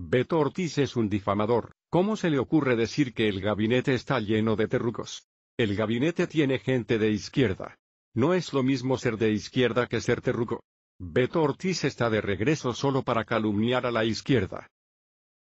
Beto Ortiz es un difamador. ¿Cómo se le ocurre decir que el gabinete está lleno de terrucos? El gabinete tiene gente de izquierda. No es lo mismo ser de izquierda que ser terruco. Beto Ortiz está de regreso solo para calumniar a la izquierda.